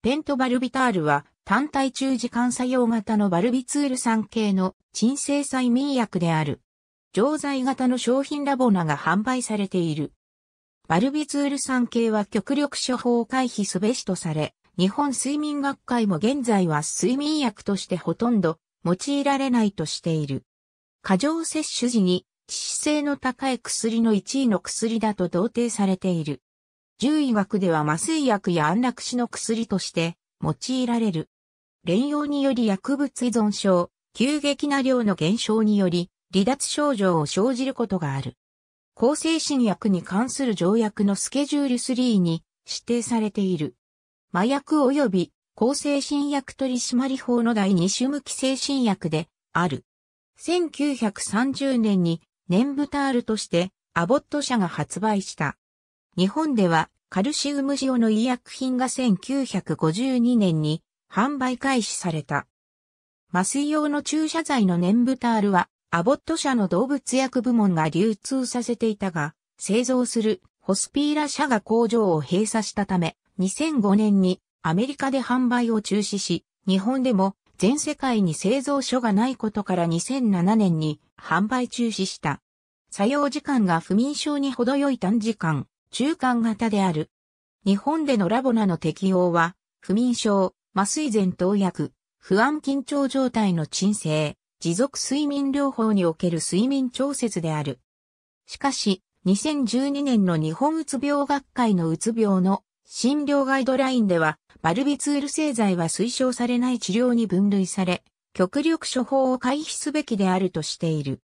ペントバルビタールは単体中時間作用型のバルビツール酸系の鎮静催眠薬である。錠剤型の商品ラボナが販売されている。バルビツール酸系は極力処方を回避すべしとされ、日本睡眠学会も現在は睡眠薬としてほとんど用いられないとしている。過剰摂取時に致死性の高い薬の1位の薬だと同定されている。獣医学では麻酔薬や安楽死の薬として用いられる。連用により薬物依存症、急激な量の減少により離脱症状を生じることがある。抗精神薬に関する条約のスケジュール3に指定されている。麻薬及び抗精神薬取締法の第2種無期精新薬である。1930年に年ブタールとしてアボット社が発売した。日本ではカルシウム塩の医薬品が1952年に販売開始された。麻酔用の注射剤のネンブタールはアボット社の動物薬部門が流通させていたが、製造するホスピーラ社が工場を閉鎖したため、2005年にアメリカで販売を中止し、日本でも全世界に製造所がないことから2007年に販売中止した。作用時間が不眠症に程よい短時間、中間型である。日本でのラボナの適用は、不眠症、麻酔前投薬、不安緊張状態の鎮静、持続睡眠療法における睡眠調節である。しかし、2012年の日本うつ病学会のうつ病の診療ガイドラインでは、バルビツール製剤は推奨されない治療に分類され、極力処方を回避すべきであるとしている。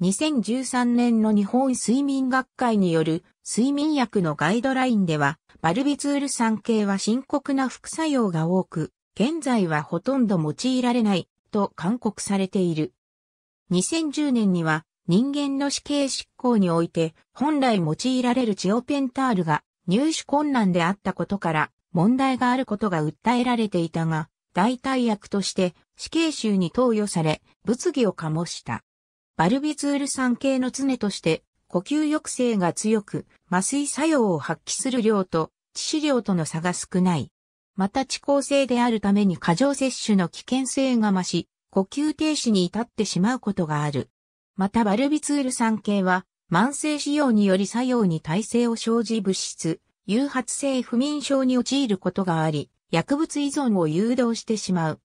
2013年の日本睡眠学会による睡眠薬のガイドラインでは、バルビツール酸系は深刻な副作用が多く、現在はほとんど用いられないと勧告されている。2010年には人間の死刑執行において本来用いられるチオペンタールが入手困難であったことから問題があることが訴えられていたが、代替薬として死刑囚に投与され物議を醸した。バルビツール酸系の常として、呼吸抑制が強く、麻酔作用を発揮する量と、致死量との差が少ない。また遅効性であるために過剰摂取の危険性が増し、呼吸停止に至ってしまうことがある。またバルビツール酸系は、慢性使用により作用に耐性を生じ物質、誘発性不眠症に陥ることがあり、薬物依存を誘導してしまう。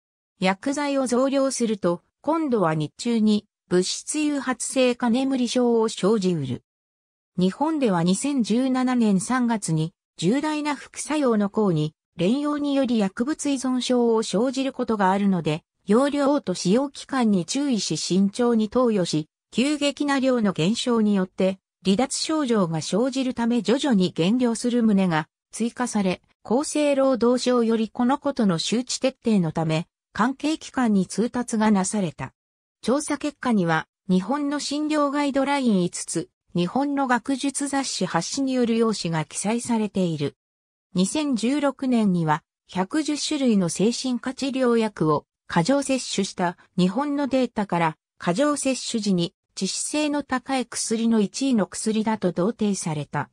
薬剤を増量すると、今度は日中に物質誘発性か眠り症を生じうる。日本では2017年3月に重大な副作用の項に、連用により薬物依存症を生じることがあるので、容量と使用期間に注意し慎重に投与し、急激な量の減少によって、離脱症状が生じるため徐々に減量する旨が追加され、厚生労働省よりこのことの周知徹底のため、関係機関に通達がなされた。調査結果には、日本の診療ガイドライン5つ、日本の学術雑誌発誌による用紙が記載されている。2016年には、110種類の精神科治療薬を過剰摂取した日本のデータから、過剰摂取時に致死性の高い薬の1位の薬だと同定された。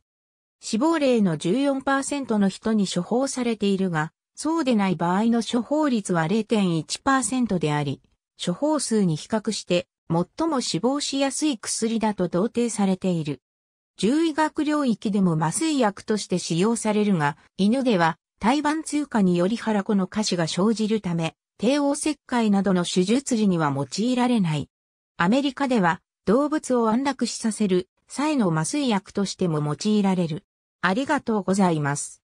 死亡例の14%の人に処方されているが、そうでない場合の処方率は0.1%であり、処方数に比較して最も死亡しやすい薬だと同定されている。獣医学領域でも麻酔薬として使用されるが、犬では胎盤通過により腹子の下肢が生じるため、帝王切開などの手術時には用いられない。アメリカでは動物を安楽死させる際の麻酔薬としても用いられる。ありがとうございます。